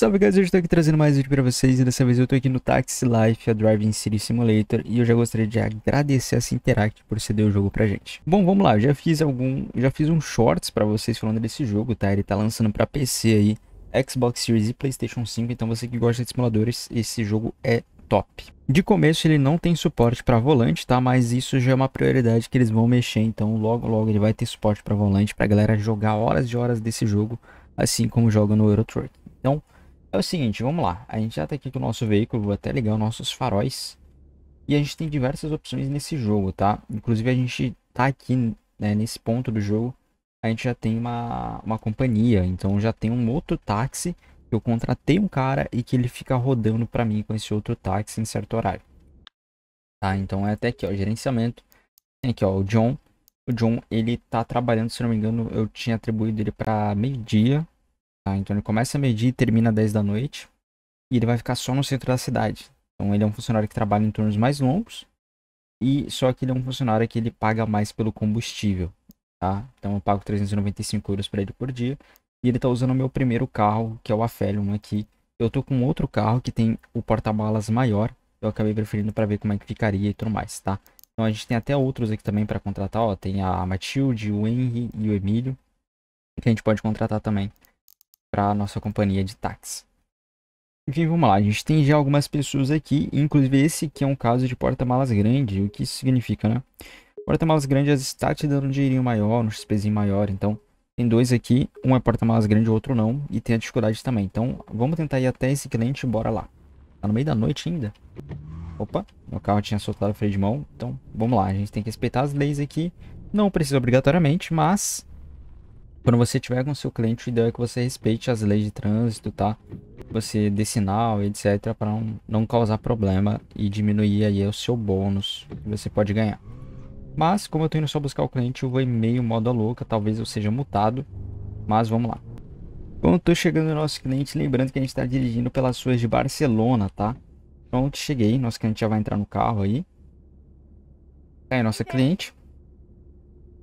Salve guys, hoje estou aqui trazendo mais vídeo para vocês e dessa vez eu estou aqui no Taxi Life, a Driving City Simulator e eu já gostaria de agradecer a Interact por ceder o jogo pra gente. Bom, vamos lá, eu já fiz algum, já fiz um shorts para vocês falando desse jogo, tá? Ele tá lançando para PC aí, Xbox Series e Playstation 5, então você que gosta de simuladores, esse jogo é top. De começo ele não tem suporte para volante, tá? Mas isso já é uma prioridade que eles vão mexer, então logo logo ele vai ter suporte para volante para galera jogar horas e horas desse jogo, assim como joga no Euro Truck. Então, é o seguinte, vamos lá. A gente já está aqui com o nosso veículo, vou até ligar os nossos faróis. E a gente tem diversas opções nesse jogo, tá? Inclusive a gente tá aqui, né, nesse ponto do jogo, a gente já tem uma, uma companhia. Então já tem um outro táxi que eu contratei um cara e que ele fica rodando para mim com esse outro táxi em certo horário. Tá, então é até aqui, ó, gerenciamento. Tem aqui, ó, o John. O John, ele tá trabalhando, se não me engano, eu tinha atribuído ele para meio-dia. Tá? Então ele começa a medir e termina às 10 da noite. E ele vai ficar só no centro da cidade. Então ele é um funcionário que trabalha em turnos mais longos. E só que ele é um funcionário que ele paga mais pelo combustível. Tá? Então eu pago 395 euros para ele por dia. E ele está usando o meu primeiro carro, que é o Aphelion aqui. Eu estou com outro carro que tem o porta-malas maior. Eu acabei preferindo para ver como é que ficaria e tudo mais, tá? Então a gente tem até outros aqui também para contratar, ó. Tem a Matilde, o Henry e o Emílio. Que a gente pode contratar também para nossa companhia de táxi. Enfim, vamos lá. A gente tem já algumas pessoas aqui, inclusive esse que é um caso de porta-malas grande. O que isso significa, né? Porta-malas grande, está te dando um dinheirinho maior, um XPzinho maior. Então, tem dois aqui. Um é porta-malas grande, o outro não. E tem a dificuldade também. Então, vamos tentar ir até esse cliente bora lá. Tá no meio da noite ainda. Opa, meu carro tinha soltado o freio de mão. Então, vamos lá. A gente tem que respeitar as leis aqui. Não precisa obrigatoriamente, mas quando você tiver com seu cliente, o ideal é que você respeite as leis de trânsito, tá? Você dê sinal, etc, para não causar problema e diminuir aí o seu bônus que você pode ganhar. Mas, como eu tô indo só buscar o cliente, eu vou meio modo louca, talvez eu seja multado, mas vamos lá. Bom, tô chegando no nosso cliente, lembrando que a gente está dirigindo pelas ruas de Barcelona, tá? Pronto, cheguei, nosso cliente já vai entrar no carro aí. Tá aí nossa cliente.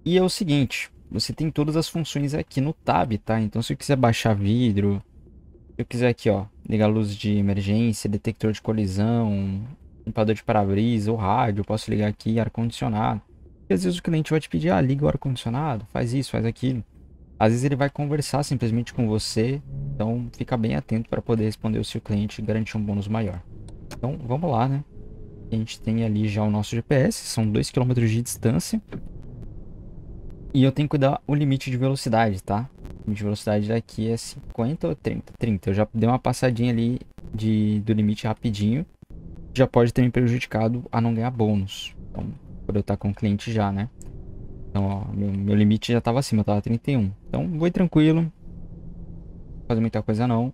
E é o seguinte, você tem todas as funções aqui no tab, tá? Então se eu quiser baixar vidro, se eu quiser aqui, ó, ligar luz de emergência, detector de colisão, limpador de para-brisa ou rádio, posso ligar aqui ar-condicionado. Às vezes o cliente vai te pedir, ah, liga o ar-condicionado, faz isso, faz aquilo. Às vezes ele vai conversar simplesmente com você, então fica bem atento para poder responder o seu cliente e garantir um bônus maior. Então vamos lá, né? A gente tem ali já o nosso GPS, são 2 km de distância. E eu tenho que cuidar o limite de velocidade, tá? O limite de velocidade daqui é 50 ou 30? 30. Eu já dei uma passadinha ali de, do limite rapidinho. Já pode ter me prejudicado a não ganhar bônus. Então, por eu estar com o cliente já, né? Então, ó, meu, meu limite já estava acima, estava 31. Então, vou tranquilo. Não fazer muita coisa não.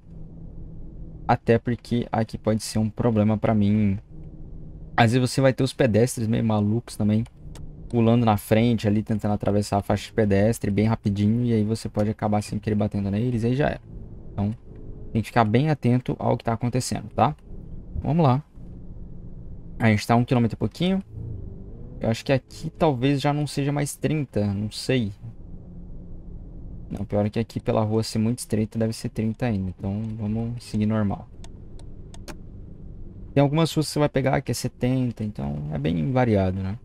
Até porque aqui pode ser um problema para mim. Às vezes você vai ter os pedestres meio malucos também pulando na frente ali, tentando atravessar a faixa de pedestre bem rapidinho, e aí você pode acabar sem querer batendo neles, aí já era. Então, tem que ficar bem atento ao que tá acontecendo, tá? Vamos lá. A gente tá um quilômetro e pouquinho. Eu acho que aqui talvez já não seja mais 30, não sei. Não, pior é que aqui pela rua ser muito estreita deve ser 30 ainda, então vamos seguir normal. Tem algumas ruas que você vai pegar que é 70, então é bem variado, né?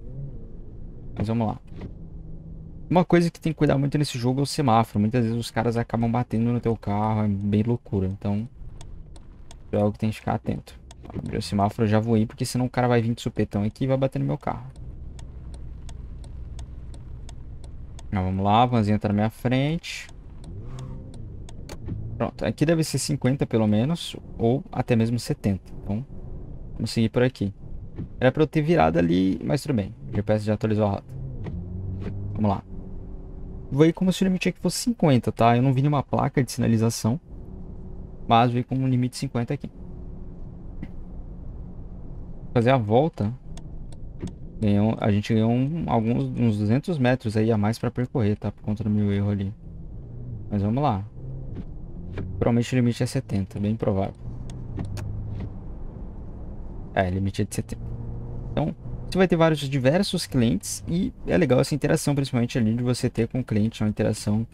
Mas vamos lá. Uma coisa que tem que cuidar muito nesse jogo é o semáforo. Muitas vezes os caras acabam batendo no teu carro, é bem loucura. Então, é algo que tem que ficar atento. Abri o semáforo, já voei, porque senão o cara vai vir de supetão aqui e vai bater no meu carro. Então, vamos lá, a vanzinha tá na minha frente. Pronto, aqui deve ser 50 pelo menos, ou até mesmo 70. Então, vamos seguir por aqui. Era pra eu ter virado ali, mas tudo bem. O GPS já atualizou a rota. Vamos lá. Veio como se o limite aqui fosse 50, tá? Eu não vi nenhuma placa de sinalização. Mas veio com um limite 50 aqui. Fazer a volta. Ganhou, a gente ganhou um, alguns, uns 200 metros aí a mais pra percorrer, tá? Por conta do meu erro ali. Mas vamos lá. Provavelmente o limite é 70, bem provável. É, limite é de Então, você vai ter vários diversos clientes e é legal essa interação, principalmente ali de você ter com o cliente é uma interação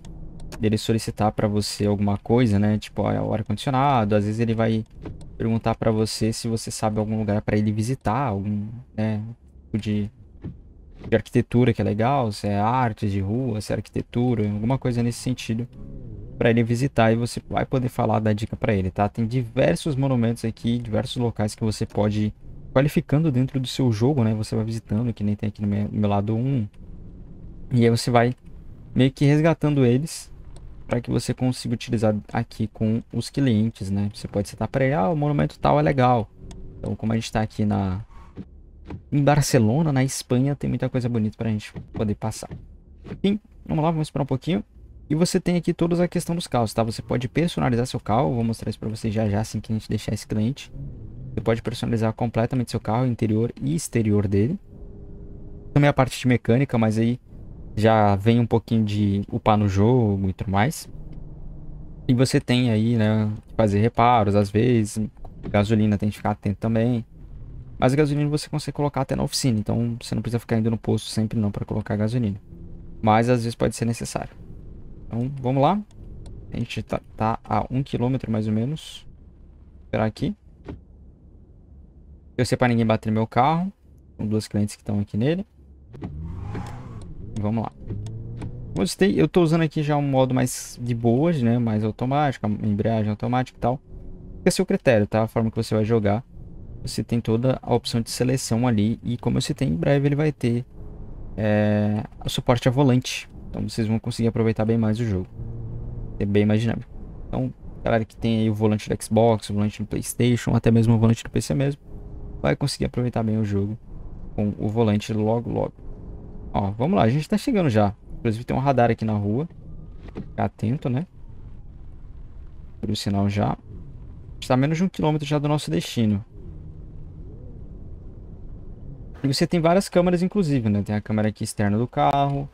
dele solicitar para você alguma coisa, né? Tipo, ó, o ar-condicionado, às vezes ele vai perguntar para você se você sabe algum lugar para ele visitar, algum, né, tipo de, de arquitetura que é legal, se é arte de rua, se é arquitetura, alguma coisa nesse sentido para ele visitar e você vai poder falar da dica para ele, tá? Tem diversos monumentos aqui, diversos locais que você pode ir qualificando dentro do seu jogo, né? Você vai visitando, que nem tem aqui no meu, no meu lado 1. Um, e aí você vai meio que resgatando eles para que você consiga utilizar aqui com os clientes, né? Você pode citar para ele, ah, o monumento tal é legal. Então, como a gente está aqui na em Barcelona, na Espanha, tem muita coisa bonita para a gente poder passar. Enfim, vamos lá, vamos esperar um pouquinho. E você tem aqui toda a questão dos carros, tá? Você pode personalizar seu carro, vou mostrar isso para vocês já já, assim que a gente deixar esse cliente. Você pode personalizar completamente seu carro, interior e exterior dele. Também a parte de mecânica, mas aí já vem um pouquinho de upar no jogo e tudo mais. E você tem aí, né, fazer reparos às vezes, gasolina tem que ficar atento também. Mas a gasolina você consegue colocar até na oficina, então você não precisa ficar indo no posto sempre não para colocar gasolina. Mas às vezes pode ser necessário. Então, vamos lá. A gente tá, tá a um quilômetro, mais ou menos. Vou esperar aqui. Eu sei pra ninguém bater no meu carro. São duas clientes que estão aqui nele. Vamos lá. Gostei. Eu tô usando aqui já um modo mais de boas, né? Mais automático, embreagem automática e tal. Esse é seu critério, tá? A forma que você vai jogar. Você tem toda a opção de seleção ali. E como você tem em breve ele vai ter é, suporte a volante. Então vocês vão conseguir aproveitar bem mais o jogo. É bem mais dinâmico. Então, galera que tem aí o volante do Xbox, o volante do Playstation, até mesmo o volante do PC mesmo, vai conseguir aproveitar bem o jogo com o volante logo, logo. Ó, vamos lá, a gente tá chegando já. Inclusive tem um radar aqui na rua. Ficar atento, né? Por o sinal já. Está a menos de um quilômetro já do nosso destino. E você tem várias câmeras, inclusive, né? Tem a câmera aqui externa do carro,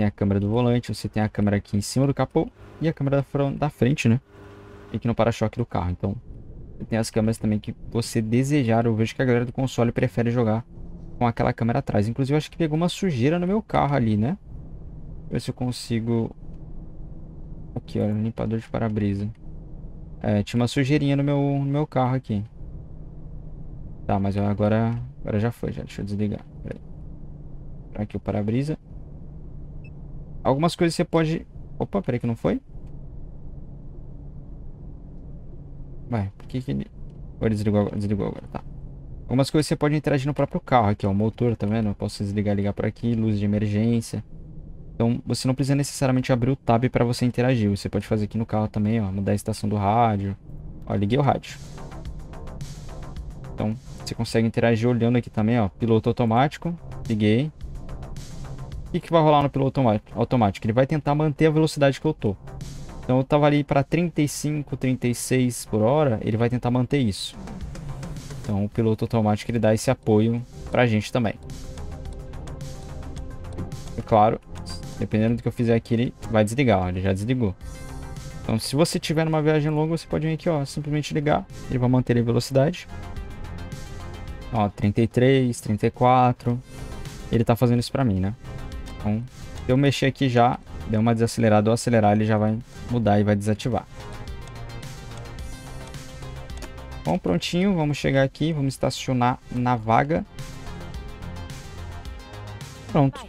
tem a câmera do volante, você tem a câmera aqui em cima do capô e a câmera da frente, né? E aqui no para-choque do carro. Então, você tem as câmeras também que você desejar. Eu vejo que a galera do console prefere jogar com aquela câmera atrás. Inclusive, eu acho que pegou uma sujeira no meu carro ali, né? Ver se eu consigo... Aqui, olha, limpador de para-brisa. É, tinha uma sujeirinha no meu, no meu carro aqui. Tá, mas agora, agora já foi, já. Deixa eu desligar. Tá aqui o para-brisa. Algumas coisas você pode... Opa, peraí que não foi? Vai, por que que ele... Ou ele desligou agora? Desligou agora, tá. Algumas coisas você pode interagir no próprio carro aqui, ó. O motor, tá vendo? Né? Eu posso desligar ligar por aqui, luz de emergência. Então, você não precisa necessariamente abrir o tab para você interagir. Você pode fazer aqui no carro também, ó. Mudar a estação do rádio. Ó, liguei o rádio. Então, você consegue interagir olhando aqui também, ó. Piloto automático. Liguei. O que, que vai rolar no piloto automático? Ele vai tentar manter a velocidade que eu tô. Então eu tava ali para 35, 36 por hora, ele vai tentar manter isso. Então o piloto automático ele dá esse apoio pra gente também. E é claro, dependendo do que eu fizer aqui, ele vai desligar, ó, ele já desligou. Então se você tiver numa viagem longa, você pode vir aqui, ó, simplesmente ligar, ele vai manter a velocidade. Ó, 33, 34, ele tá fazendo isso pra mim, né? Então, se eu mexer aqui já, der uma desacelerada ou acelerar, ele já vai mudar e vai desativar. Bom, prontinho, vamos chegar aqui, vamos estacionar na vaga. Pronto.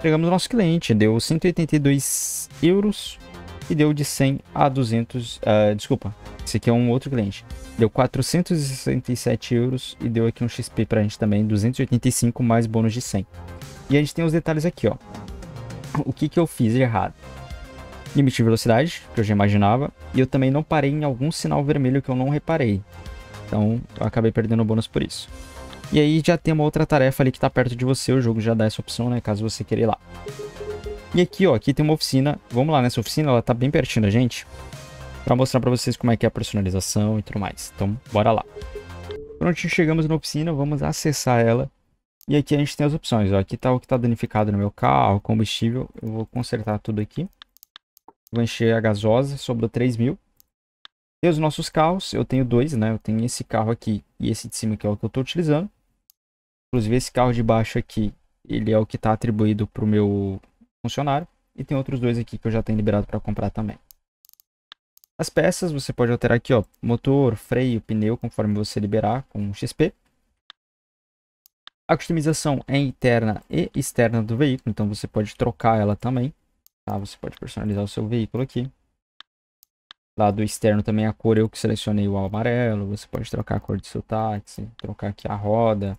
Pegamos o nosso cliente, deu 182 euros e deu de 100 a 200, uh, eh, desculpa, esse aqui é um outro cliente. Deu 467 euros e deu aqui um XP pra gente também, 285 mais bônus de 100. E a gente tem os detalhes aqui, ó. O que que eu fiz errado? Limite de velocidade, que eu já imaginava, e eu também não parei em algum sinal vermelho que eu não reparei. Então, eu acabei perdendo o bônus por isso. E aí já tem uma outra tarefa ali que tá perto de você, o jogo já dá essa opção, né, caso você queira ir lá. E aqui, ó, aqui tem uma oficina, vamos lá nessa oficina, ela tá bem pertinho da gente para mostrar para vocês como é que é a personalização e tudo mais. Então, bora lá. Pronto, chegamos na oficina, vamos acessar ela. E aqui a gente tem as opções, ó. aqui está o que está danificado no meu carro, combustível, eu vou consertar tudo aqui. Vou encher a gasosa, sobrou 3 mil. Tem os nossos carros, eu tenho dois, né, eu tenho esse carro aqui e esse de cima que é o que eu estou utilizando. Inclusive esse carro de baixo aqui, ele é o que está atribuído para o meu funcionário. E tem outros dois aqui que eu já tenho liberado para comprar também. As peças você pode alterar aqui, ó, motor, freio, pneu, conforme você liberar com XP. A customização é interna e externa do veículo, então você pode trocar ela também. Tá? Você pode personalizar o seu veículo aqui. Lado externo também a cor, eu que selecionei o amarelo. Você pode trocar a cor do seu táxi, trocar aqui a roda,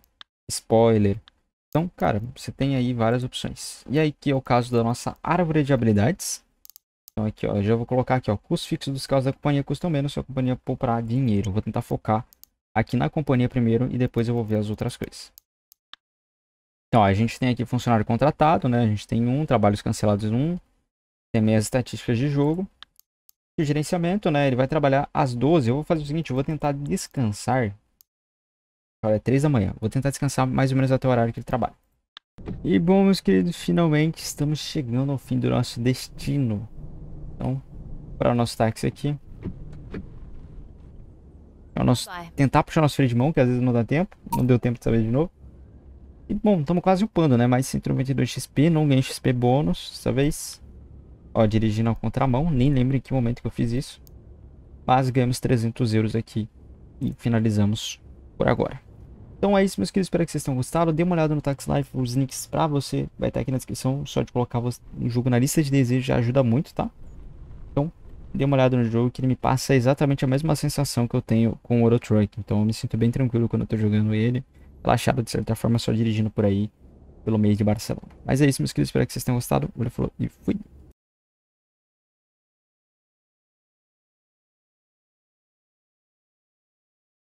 spoiler. Então, cara, você tem aí várias opções. E aí que é o caso da nossa árvore de habilidades. Então aqui, ó, já vou colocar aqui, ó, custo fixo dos carros da companhia custam menos se a companhia poupar dinheiro. Vou tentar focar aqui na companhia primeiro e depois eu vou ver as outras coisas. Então, ó, a gente tem aqui funcionário contratado, né? A gente tem um, trabalhos cancelados um, tem meias estatísticas de jogo. E o gerenciamento, né? Ele vai trabalhar às 12. Eu vou fazer o seguinte, eu vou tentar descansar. Olha, é 3 da manhã. Vou tentar descansar mais ou menos até o horário que ele trabalha. E bom, meus queridos, finalmente estamos chegando ao fim do nosso destino. Então, para o nosso táxi aqui. É o nosso, tentar puxar nosso freio de mão, que às vezes não dá tempo. Não deu tempo de saber de novo. E, bom, estamos quase upando, né? Mais 192 XP, não ganhei XP bônus dessa vez. Ó, dirigindo ao contramão. Nem lembro em que momento que eu fiz isso. Mas ganhamos 300 euros aqui. E finalizamos por agora. Então é isso, meus queridos. Espero que vocês tenham gostado. Dê uma olhada no Tax Life. Os links pra você vai estar aqui na descrição. Só de colocar o jogo na lista de desejos já ajuda muito, tá? dei uma olhada no jogo que ele me passa exatamente a mesma sensação que eu tenho com o Euro Truck. Então eu me sinto bem tranquilo quando eu tô jogando ele. Relaxado de certa forma, só dirigindo por aí, pelo meio de Barcelona. Mas é isso, meus queridos. Espero que vocês tenham gostado. valeu falou e fui.